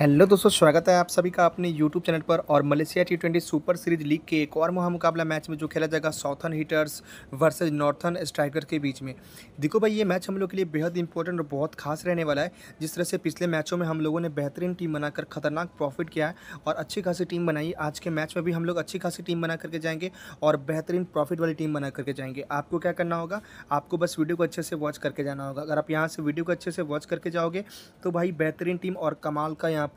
hello दोस्तों स्वागत है आप सभी का अपने यूट्यूब चैनल पर और Malaysia T twenty super series league के एक और मुकाबला मैच में जो खेला जाएगा Southern Hitters versus Northern Striker के बीच में देखो भाई ये मैच हम लोग के लिए बेहद इंपॉर्टेंट और बहुत खास रहने वाला है जिस तरह से पिछले मैचों में हम लोगों ने बेहतरीन टीम बनाकर खतरनाक प्रॉफिट किया है और अच्छी खासी टीम बनाई आज के मैच में भी हम लोग अच्छी खासी टीम बना करके जाएंगे और बेहतरीन प्रॉफिट वाली टीम बना करके जाएंगे आपको क्या करना होगा आपको बस वीडियो को अच्छे से वॉच करके जाना होगा अगर आप यहाँ से वीडियो को अच्छे से वॉच करके जाओगे तो भाई बेहतरीन टीम और कमाल का यहाँ यहाँ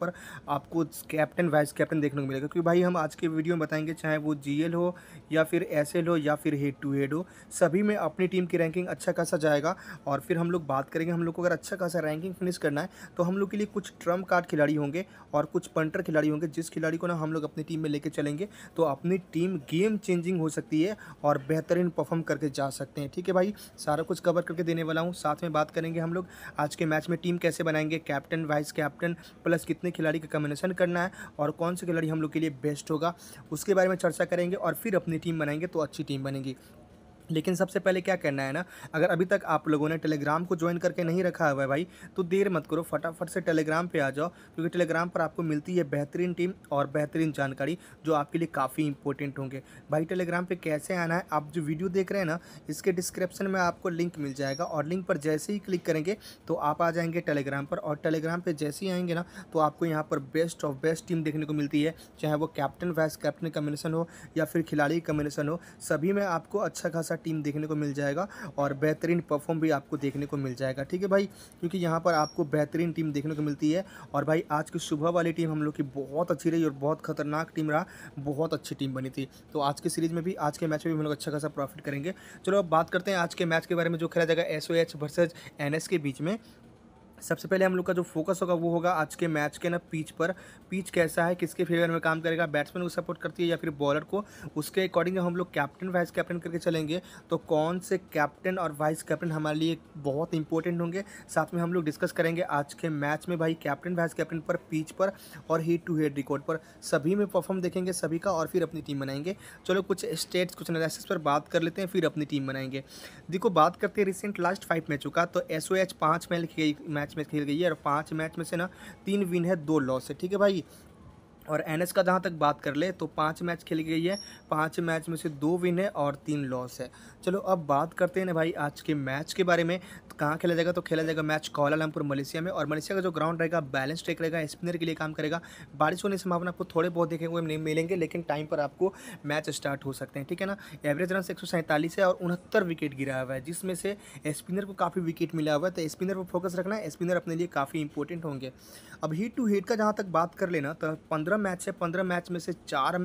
पर आपको कैप्टन वाइस कैप्टन देखने को मिलेगा क्योंकि भाई हम आज के वीडियो में बताएंगे चाहे वो जी हो या फिर एस हो या फिर हेड टू हेड हो सभी में अपनी टीम की रैंकिंग अच्छा खासा जाएगा और फिर हम लोग बात करेंगे हम लोग को अगर अच्छा खासा रैंकिंग फिनिश करना है तो हम लोग के लिए कुछ ट्रम्प कार्ड खिलाड़ी होंगे और कुछ पंटर खिलाड़ी होंगे जिस खिलाड़ी को ना हम लोग अपनी टीम में लेके चलेंगे तो अपनी टीम गेम चेंजिंग हो सकती है और बेहतरीन परफॉर्म करके जा सकते हैं ठीक है भाई सारा कुछ कवर करके देने वाला हूँ साथ में बात करेंगे हम लोग आज के मैच में टीम कैसे बनाएंगे कैप्टन वाइस कैप्टन प्लस कितने कितने खिलाड़ी का कम्बिनेशन करना है और कौन से खिलाड़ी हम लोग के लिए बेस्ट होगा उसके बारे में चर्चा करेंगे और फिर अपनी टीम बनाएंगे तो अच्छी टीम बनेगी लेकिन सबसे पहले क्या करना है ना अगर अभी तक आप लोगों ने टेलीग्राम को ज्वाइन करके नहीं रखा हुआ है भाई तो देर मत करो फटाफट से टेलीग्राम पे आ जाओ क्योंकि टेलीग्राम पर आपको मिलती है बेहतरीन टीम और बेहतरीन जानकारी जो आपके लिए काफ़ी इंपॉर्टेंट होंगे भाई टेलीग्राम पर कैसे आना है आप जो वीडियो देख रहे हैं ना इसके डिस्क्रिप्शन में आपको लिंक मिल जाएगा और लिंक पर जैसे ही क्लिक करेंगे तो आप आ जाएंगे टेलीग्राम पर और टेलीग्राम पर जैसे ही आएंगे ना तो आपको यहाँ पर बेस्ट ऑफ बेस्ट टीम देखने को मिलती है चाहे वो कैप्टन वाइस कैप्टन कम्बिनेशन हो या फिर खिलाड़ी कम्बिनेशन हो सभी में आपको अच्छा खासा टीम देखने को मिल जाएगा और बेहतरीन परफॉर्म भी आपको देखने को मिल जाएगा ठीक है भाई क्योंकि यहाँ पर आपको बेहतरीन टीम देखने को मिलती है और भाई आज की सुबह वाली टीम हम लोग की बहुत अच्छी रही और बहुत खतरनाक टीम रहा बहुत अच्छी टीम बनी थी तो आज के सीरीज़ में भी आज के मैच में भी हम लोग अच्छा खासा प्रॉफिट करेंगे चलो अब बात करते हैं आज के मैच के बारे में जो खेला जाएगा एस वर्सेज एन के बीच में सबसे पहले हम लोग का जो फोकस होगा वो होगा आज के मैच के ना पीच पर पीच कैसा है किसके फेवर में काम करेगा बैट्समैन को सपोर्ट करती है या फिर बॉलर को उसके अकॉर्डिंग हम लोग कैप्टन वाइस कैप्टन करके चलेंगे तो कौन से कैप्टन और वाइस कैप्टन हमारे लिए बहुत इंपॉर्टेंट होंगे साथ में हम लोग डिस्कस करेंगे आज के मैच में भाई कैप्टन वाइस कैप्टन पर पीच पर और हेड टू हेड रिकॉर्ड पर सभी में परफॉर्म देखेंगे सभी का और फिर अपनी टीम बनाएंगे चलो कुछ स्टेट्स कुछ एनालिसिस पर बात कर लेते हैं फिर अपनी टीम बनाएंगे देखो बात करते हैं रिसेंट लास्ट फाइव मैचों का तो एस ओ एच पाँच में मैच मैच में खेल गई है और पाँच मैच में से ना तीन विन है दो लॉस है ठीक है भाई और एन का जहाँ तक बात कर ले तो पाँच मैच खेली गई है पाँच मैच में से दो विन है और तीन लॉस है चलो अब बात करते हैं ना भाई आज के मैच के बारे में तो कहाँ खेला जाएगा तो खेला जाएगा मैच कौलालमपुर मलेशिया में और मलेशिया का जो ग्राउंड रहेगा बैलेंस ट्रेक रहेगा स्पिनर के लिए काम करेगा बारिश होने से संभावना आपको थोड़े बहुत देखेंगे नहीं मिलेंगे लेकिन टाइम पर आपको मैच स्टार्ट हो सकते हैं ठीक है ना एवरेज रन एक है और उनहत्तर विकेट गिरा हुआ है जिसमें से स्पिनर को काफ़ी विकेट मिला हुआ है तो स्पिनर पर फोकस रखना है स्पिनर अपने लिए काफ़ी इंपॉर्टेंट होंगे अब हीट टू हीट का जहाँ तक बात कर लेना तो पंद्रह पंद्रह मैच है पंद्रह मैच में से चार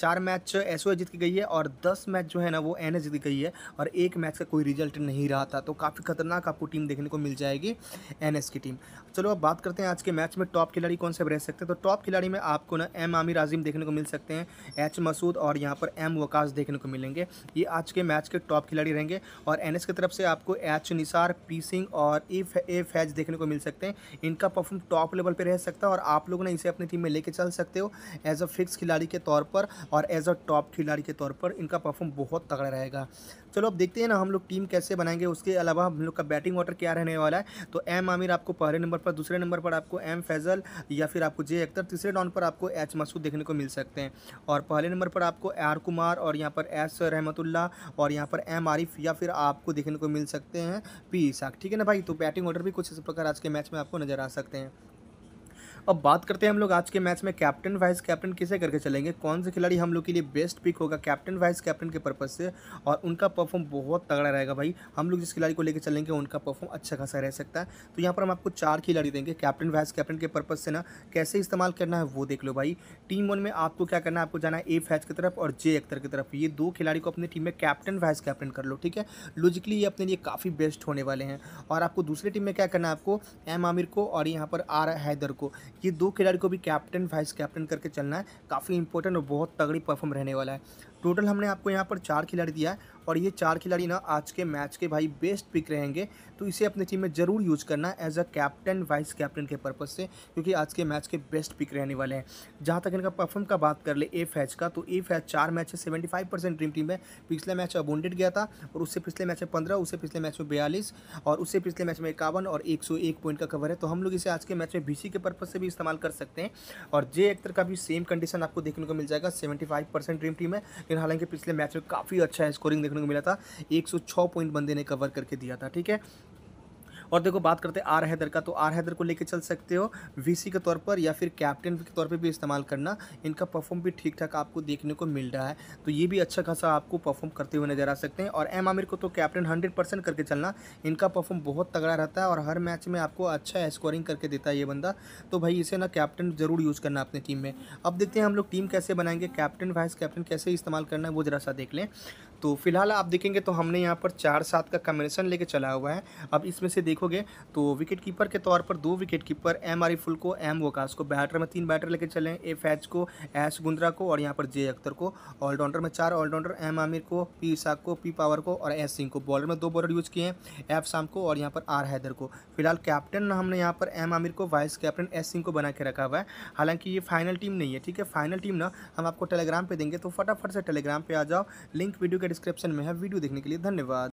चार मैच एस जीत गई है और दस मैच जो है ना वो एन जीत गई है और एक मैच का कोई रिजल्ट नहीं रहा था तो काफ़ी खतरनाक आपको टीम देखने को मिल जाएगी एन की टीम चलो अब बात करते हैं आज के मैच में टॉप खिलाड़ी कौन से रह सकते हैं तो टॉप खिलाड़ी में आपको ना एम आमिर आजिम देखने को मिल सकते हैं एच मसूद और यहाँ पर एम वकाश देखने को मिलेंगे ये आज के मैच के टॉप खिलाड़ी रहेंगे और एन की तरफ से आपको एच निसार पी सिंह और ए फैज देखने को मिल सकते हैं इनका परफॉर्म टॉप लेवल पर रह सकता है और आप लोग ना इसे अपनी टीम में लेके चल चल सकते हो एज अ फिक्स खिलाड़ी के तौर पर और एज अ टॉप खिलाड़ी के तौर पर इनका परफॉर्म बहुत तगड़ा रहेगा चलो अब देखते हैं ना हम लोग टीम कैसे बनाएंगे उसके अलावा हम लोग का बैटिंग ऑर्डर क्या रहने वाला है तो एम आमिर आपको पहले नंबर पर दूसरे नंबर पर आपको एम फैजल या फिर आपको जे अख्तर तीसरे डाउन पर आपको एच मसूद देखने को मिल सकते हैं और पहले नंबर पर आपको आर कुमार और यहाँ पर एस रहमतुल्ला और यहाँ पर एम आरिफ या फिर आपको देखने को मिल सकते हैं पी इसाक ठीक है ना भाई तो बैटिंग ऑर्डर भी कुछ इस प्रकार आज के मैच में आपको नजर आ सकते हैं अब बात करते हैं हम लोग आज के मैच में कैप्टन वाइस कैप्टन किसे करके चलेंगे कौन से खिलाड़ी हम लोग के लिए बेस्ट पिक होगा कैप्टन वाइस कैप्टन के पर्पज से और उनका परफॉर्म बहुत तगड़ा रहेगा भाई हम लोग जिस खिलाड़ी को लेकर चलेंगे उनका परफॉर्म अच्छा खासा रह सकता है तो यहाँ पर हम आपको चार खिलाड़ी देंगे कैप्टन वाइस कैप्टन के पर्पज से ना कैसे इस्तेमाल करना है वो देख लो भाई टीम वन में आपको क्या करना है आपको जाना है ए फैच की तरफ और जे अख्तर की तरफ ये दो खिलाड़ी को अपनी टीम में कैप्टन वाइस कैप्टन कर लो ठीक है लॉजिकली ये अपने लिए काफ़ी बेस्ट होने वाले हैं और आपको दूसरी टीम में क्या करना है आपको एम आमिर को और यहाँ पर आर हैदर को ये दो खिलाड़ी को भी कैप्टन वाइस कैप्टन करके चलना है काफ़ी इंपॉर्टेंट और बहुत तगड़ी परफॉर्म रहने वाला है टोटल हमने आपको यहाँ पर चार खिलाड़ी दिया है और ये चार खिलाड़ी ना आज के मैच के भाई बेस्ट पिक रहेंगे तो इसे अपनी टीम में ज़रूर यूज करना as a captain vice captain के पर्पज़ से क्योंकि आज के मैच के बेस्ट पिक रहने वाले हैं जहाँ तक इनका परफॉर्म का बात कर ले ए फैच का तो ए फैच चार मैच है seventy five percent dream team है पिछला मैच अबोंडेड गया था और उससे पिछले मैच में पंद्रह उससे पिछले मैच में बयालीस और उससे पिछले मैच में इक्यावन और एक सौ एक पॉइंट का कवर है तो हम लोग इसे आज के मैच में बीसी के पर्पज़ से भी इस्तेमाल कर सकते हैं और जे एक्टर का भी सेम कंडीशन आपको देखने को मिल जाएगा seventy five percent dream team है लेकिन हालांकि पिछले मैच में काफ़ी अच्छा स्कोरिंग देखने को मिला था एक पॉइंट बंदे ने कवर करके दिया था ठीक है और देखो बात करते हैं आर हैदर का तो आर हैदर को लेकर चल सकते हो वीसी के तौर पर या फिर कैप्टन के तौर पर भी इस्तेमाल करना इनका परफॉर्म भी ठीक ठाक आपको देखने को मिल रहा है तो ये भी अच्छा खासा आपको परफॉर्म करते हुए नजर आ सकते हैं और एम आमिर को तो कैप्टन हंड्रेड परसेंट करके चलना इनका परफॉर्म बहुत तगड़ा रहता है और हर मैच में आपको अच्छा स्कोरिंग करके देता है ये बंदा तो भाई इसे ना कैप्टन ज़रूर यूज़ करना अपनी टीम में अब देखते हैं हम लोग टीम कैसे बनाएंगे कैप्टन वाइस कैप्टन कैसे इस्तेमाल करना है वो ज़रा सा देख लें तो फिलहाल आप देखेंगे तो हमने यहाँ पर चार सात का कम्बिनेशन लेके चला हुआ है अब इसमें से देखोगे तो विकेट कीपर के तौर पर दो विकेट कीपर एम आरिफुल को एम वकास को बैटर में तीन बैटर लेके चले ए फैच को एस गुंद्रा को और यहाँ पर जे अख्तर को ऑलराउंडर में चार ऑलराउंडर एम आमिर को पी साग को पी पावर को और एस सिंह को बॉलर में दो बॉलर यूज किए हैं एफ शाम को और यहाँ पर आर हैदर को फिलहाल कैप्टन हमने यहाँ पर एम आमिर को वाइस कैप्टन एस सिंह को बना के रखा हुआ है हालांकि ये फाइनल टीम नहीं है ठीक है फाइनल टीम ना हम आपको टेलीग्राम पर देंगे तो फटाफट से टेलीग्राम पर आ जाओ लिंक वीडियो का डिस्क्रिप्शन में है वीडियो देखने के लिए धन्यवाद